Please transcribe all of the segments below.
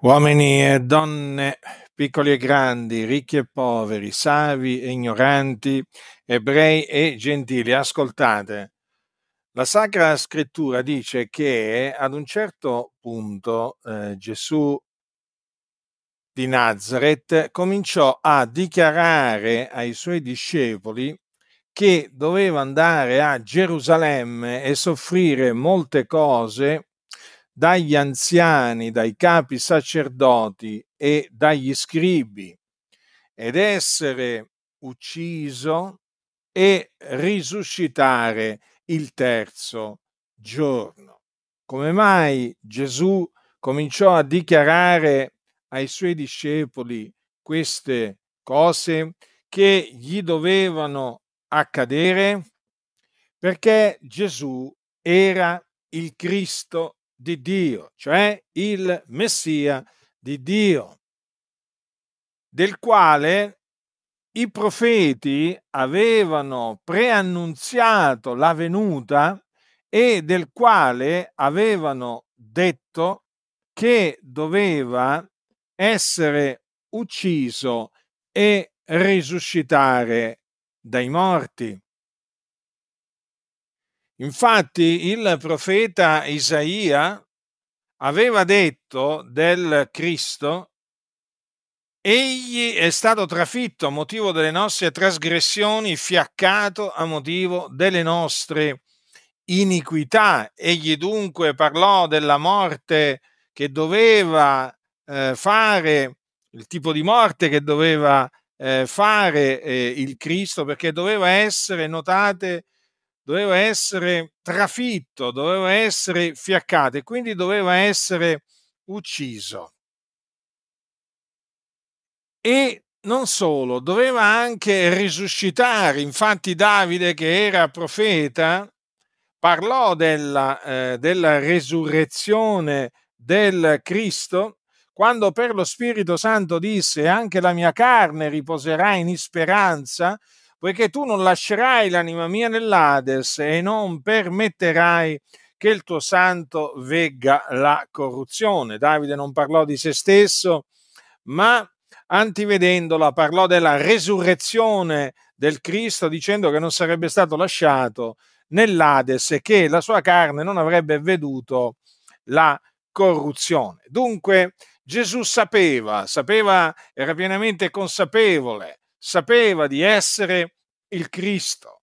Uomini e donne, piccoli e grandi, ricchi e poveri, savi e ignoranti, ebrei e gentili, ascoltate. La Sacra Scrittura dice che ad un certo punto eh, Gesù di Nazareth cominciò a dichiarare ai suoi discepoli che doveva andare a Gerusalemme e soffrire molte cose dagli anziani, dai capi sacerdoti e dagli scribi ed essere ucciso e risuscitare il terzo giorno. Come mai Gesù cominciò a dichiarare ai suoi discepoli queste cose che gli dovevano accadere? Perché Gesù era il Cristo di Dio, cioè il Messia di Dio, del quale i profeti avevano preannunziato la venuta e del quale avevano detto che doveva essere ucciso e risuscitare dai morti. Infatti il profeta Isaia aveva detto del Cristo, egli è stato trafitto a motivo delle nostre trasgressioni, fiaccato a motivo delle nostre iniquità. Egli dunque parlò della morte che doveva eh, fare, il tipo di morte che doveva eh, fare eh, il Cristo, perché doveva essere, notate, doveva essere trafitto, doveva essere fiaccato e quindi doveva essere ucciso. E non solo, doveva anche risuscitare. Infatti Davide, che era profeta, parlò della, eh, della resurrezione del Cristo quando per lo Spirito Santo disse anche la mia carne riposerà in speranza poiché tu non lascerai l'anima mia nell'Ades e non permetterai che il tuo santo vegga la corruzione. Davide non parlò di se stesso, ma antivedendola parlò della resurrezione del Cristo dicendo che non sarebbe stato lasciato nell'Ades e che la sua carne non avrebbe veduto la corruzione. Dunque Gesù sapeva, sapeva, era pienamente consapevole sapeva di essere il Cristo,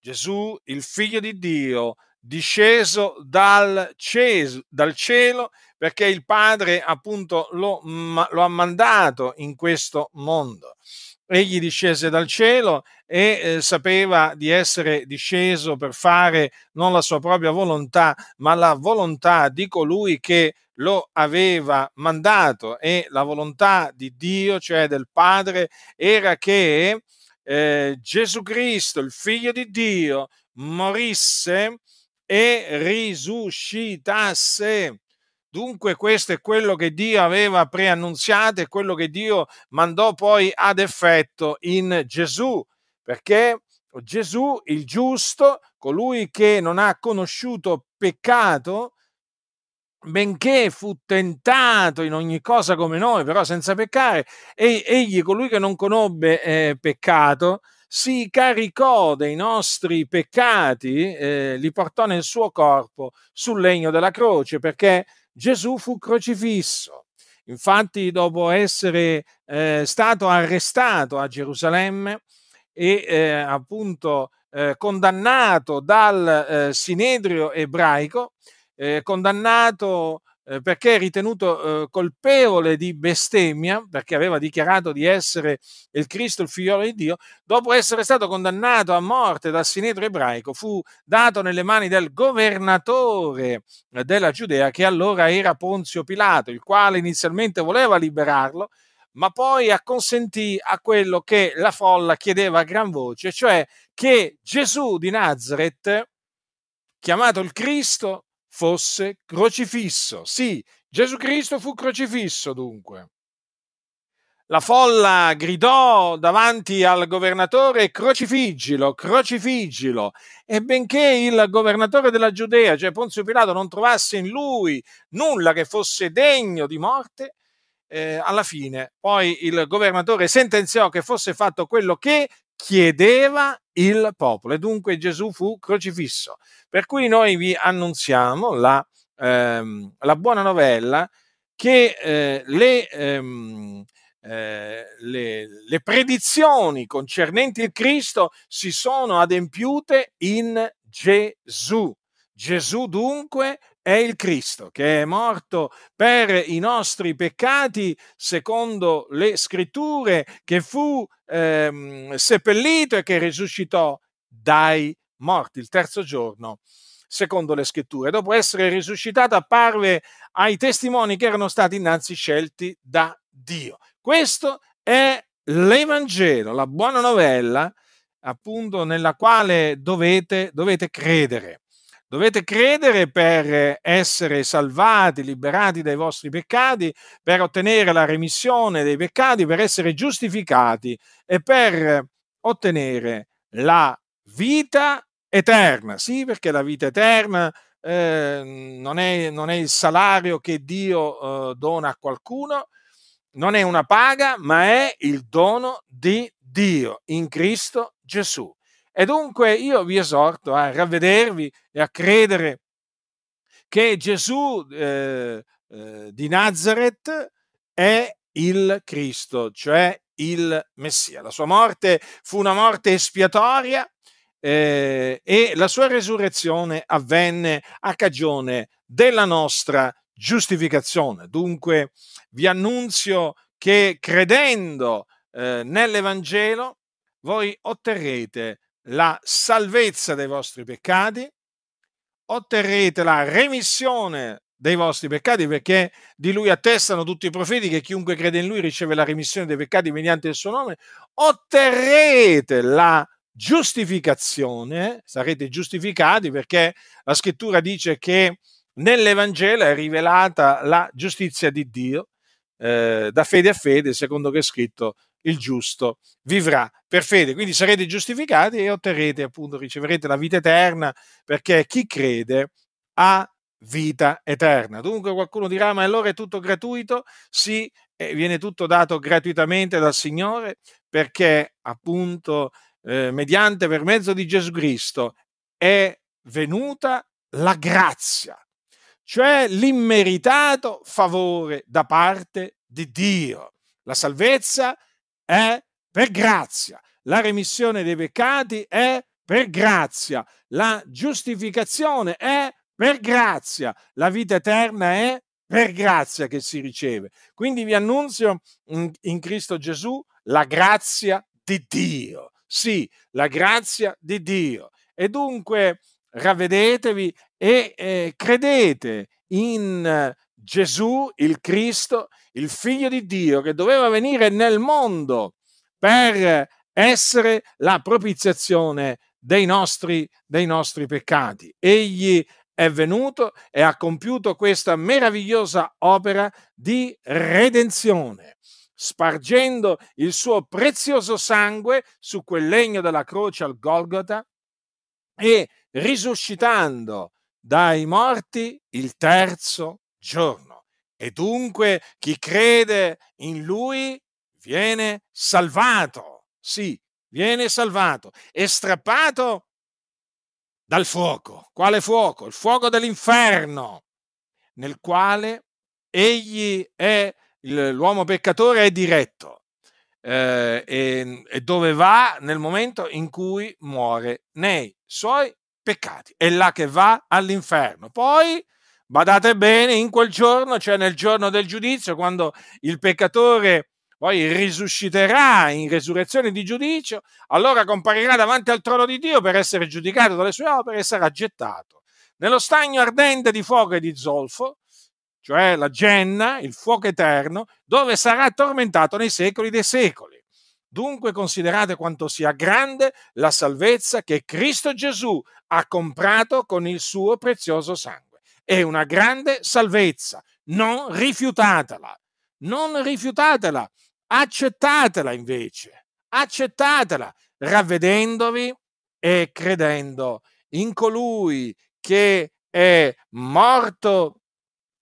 Gesù, il figlio di Dio, disceso dal, ceso, dal cielo perché il Padre appunto lo, lo ha mandato in questo mondo egli discese dal cielo e eh, sapeva di essere disceso per fare non la sua propria volontà, ma la volontà di colui che lo aveva mandato e la volontà di Dio, cioè del Padre, era che eh, Gesù Cristo, il figlio di Dio, morisse e risuscitasse. Dunque questo è quello che Dio aveva preannunziato e quello che Dio mandò poi ad effetto in Gesù, perché Gesù, il giusto, colui che non ha conosciuto peccato, benché fu tentato in ogni cosa come noi, però senza peccare, e egli, colui che non conobbe eh, peccato, si caricò dei nostri peccati, eh, li portò nel suo corpo sul legno della croce, perché Gesù fu crocifisso. Infatti, dopo essere eh, stato arrestato a Gerusalemme e eh, appunto eh, condannato dal eh, Sinedrio ebraico, eh, condannato eh, perché ritenuto eh, colpevole di bestemmia, perché aveva dichiarato di essere il Cristo, il figliolo di Dio, dopo essere stato condannato a morte dal sinedro ebraico, fu dato nelle mani del governatore eh, della Giudea, che allora era Ponzio Pilato, il quale inizialmente voleva liberarlo, ma poi acconsentì a quello che la folla chiedeva a gran voce, cioè che Gesù di Nazareth, chiamato il Cristo, fosse crocifisso. Sì, Gesù Cristo fu crocifisso dunque. La folla gridò davanti al governatore crocifiggilo, crocifiggilo. E benché il governatore della Giudea, cioè Ponzio Pilato, non trovasse in lui nulla che fosse degno di morte, eh, alla fine poi il governatore sentenziò che fosse fatto quello che chiedeva il popolo e dunque Gesù fu crocifisso. Per cui noi vi annunziamo la, ehm, la buona novella che eh, le, ehm, eh, le, le predizioni concernenti il Cristo si sono adempiute in Gesù. Gesù dunque è il Cristo che è morto per i nostri peccati secondo le scritture, che fu ehm, seppellito e che risuscitò dai morti il terzo giorno secondo le scritture. Dopo essere risuscitato apparve ai testimoni che erano stati innanzi scelti da Dio. Questo è l'Evangelo, la buona novella appunto nella quale dovete, dovete credere. Dovete credere per essere salvati, liberati dai vostri peccati, per ottenere la remissione dei peccati, per essere giustificati e per ottenere la vita eterna. Sì, perché la vita eterna eh, non, è, non, è, il salario che Dio eh, dona a qualcuno, non è una paga, ma è il dono di Dio in Cristo Gesù. E dunque io vi esorto a ravvedervi e a credere che Gesù eh, eh, di Nazareth è il Cristo, cioè il Messia. La sua morte fu una morte espiatoria eh, e la sua resurrezione avvenne a cagione della nostra giustificazione. Dunque vi annunzio che credendo eh, nell'Evangelo voi otterrete la la salvezza dei vostri peccati, otterrete la remissione dei vostri peccati perché di lui attestano tutti i profeti che chiunque crede in lui riceve la remissione dei peccati mediante il suo nome, otterrete la giustificazione, sarete giustificati perché la scrittura dice che nell'Evangelo è rivelata la giustizia di Dio eh, da fede a fede, secondo che è scritto il giusto vivrà per fede. Quindi sarete giustificati e otterrete, appunto, riceverete la vita eterna, perché chi crede ha vita eterna. Dunque qualcuno dirà, ma allora è tutto gratuito? Sì, viene tutto dato gratuitamente dal Signore, perché appunto eh, mediante per mezzo di Gesù Cristo è venuta la grazia, cioè l'immeritato favore da parte di Dio. La salvezza è per grazia, la remissione dei peccati è per grazia, la giustificazione è per grazia, la vita eterna è per grazia che si riceve. Quindi vi annunzio in, in Cristo Gesù la grazia di Dio. Sì, la grazia di Dio. E dunque ravvedetevi e eh, credete in eh, Gesù, il Cristo, il figlio di Dio che doveva venire nel mondo per essere la propiziazione dei nostri, dei nostri peccati. Egli è venuto e ha compiuto questa meravigliosa opera di redenzione, spargendo il suo prezioso sangue su quel legno della croce al Golgota e risuscitando dai morti il terzo giorno. E dunque chi crede in lui viene salvato, sì, viene salvato e strappato dal fuoco. Quale fuoco? Il fuoco dell'inferno, nel quale egli è, l'uomo peccatore è diretto eh, e, e dove va nel momento in cui muore nei suoi peccati. È là che va all'inferno. Poi Badate bene, in quel giorno, cioè nel giorno del giudizio, quando il peccatore poi risusciterà in resurrezione di giudizio, allora comparirà davanti al trono di Dio per essere giudicato dalle sue opere e sarà gettato nello stagno ardente di fuoco e di zolfo, cioè la genna, il fuoco eterno, dove sarà tormentato nei secoli dei secoli. Dunque considerate quanto sia grande la salvezza che Cristo Gesù ha comprato con il suo prezioso sangue è una grande salvezza. Non rifiutatela, non rifiutatela, accettatela invece, accettatela, ravvedendovi e credendo in colui che è morto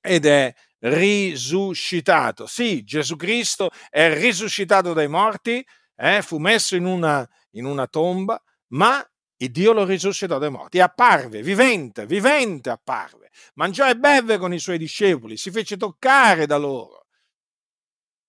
ed è risuscitato. Sì, Gesù Cristo è risuscitato dai morti, eh, fu messo in una, in una tomba, ma il Dio lo risuscitò dai morti e apparve, vivente, vivente apparve, mangiò e bevve con i suoi discepoli, si fece toccare da loro,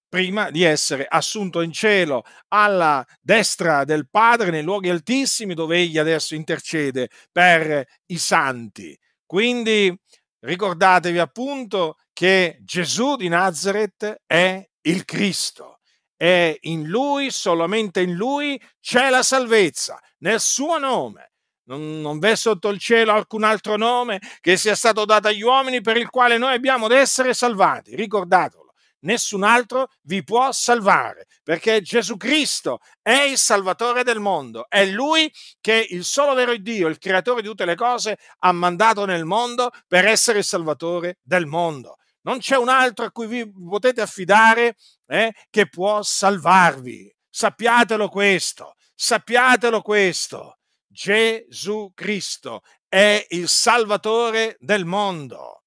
prima di essere assunto in cielo alla destra del Padre nei luoghi altissimi dove egli adesso intercede per i santi. Quindi ricordatevi appunto che Gesù di Nazareth è il Cristo, è in lui, solamente in lui, c'è la salvezza, nel suo nome. Non, non v'è sotto il cielo alcun altro nome che sia stato dato agli uomini per il quale noi abbiamo ad essere salvati. Ricordatelo, nessun altro vi può salvare, perché Gesù Cristo è il Salvatore del mondo. È Lui che il solo vero Dio, il creatore di tutte le cose, ha mandato nel mondo per essere il Salvatore del mondo non c'è un altro a cui vi potete affidare eh, che può salvarvi. Sappiatelo questo, sappiatelo questo. Gesù Cristo è il Salvatore del mondo,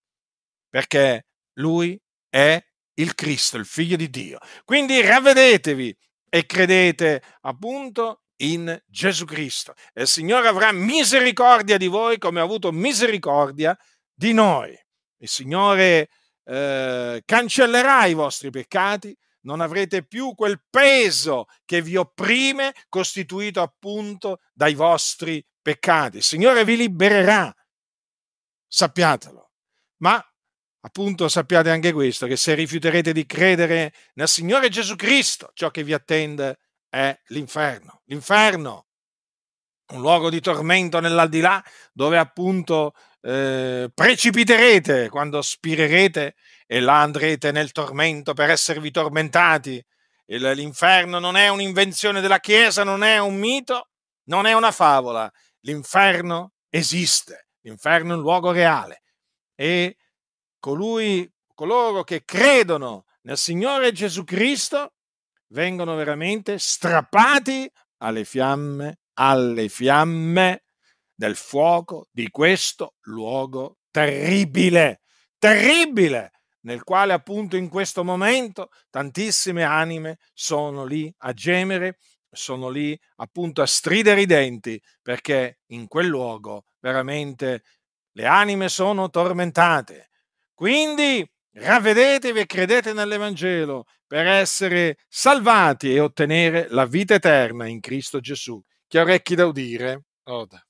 perché Lui è il Cristo, il Figlio di Dio. Quindi ravvedetevi e credete appunto in Gesù Cristo. E il Signore avrà misericordia di voi come ha avuto misericordia di noi. Il Signore eh, cancellerà i vostri peccati, non avrete più quel peso che vi opprime, costituito appunto dai vostri peccati. Il Signore vi libererà, sappiatelo. Ma appunto sappiate anche questo, che se rifiuterete di credere nel Signore Gesù Cristo, ciò che vi attende è l'inferno. L'inferno, un luogo di tormento nell'aldilà, dove appunto eh, precipiterete quando spirerete e là andrete nel tormento per esservi tormentati. L'inferno non è un'invenzione della Chiesa, non è un mito, non è una favola. L'inferno esiste, l'inferno è un luogo reale e colui, coloro che credono nel Signore Gesù Cristo vengono veramente strappati alle fiamme, alle fiamme del fuoco di questo luogo terribile, terribile, nel quale appunto in questo momento tantissime anime sono lì a gemere, sono lì appunto a stridere i denti, perché in quel luogo veramente le anime sono tormentate. Quindi ravvedetevi e credete nell'Evangelo per essere salvati e ottenere la vita eterna in Cristo Gesù. Chi ha orecchi da udire, oda.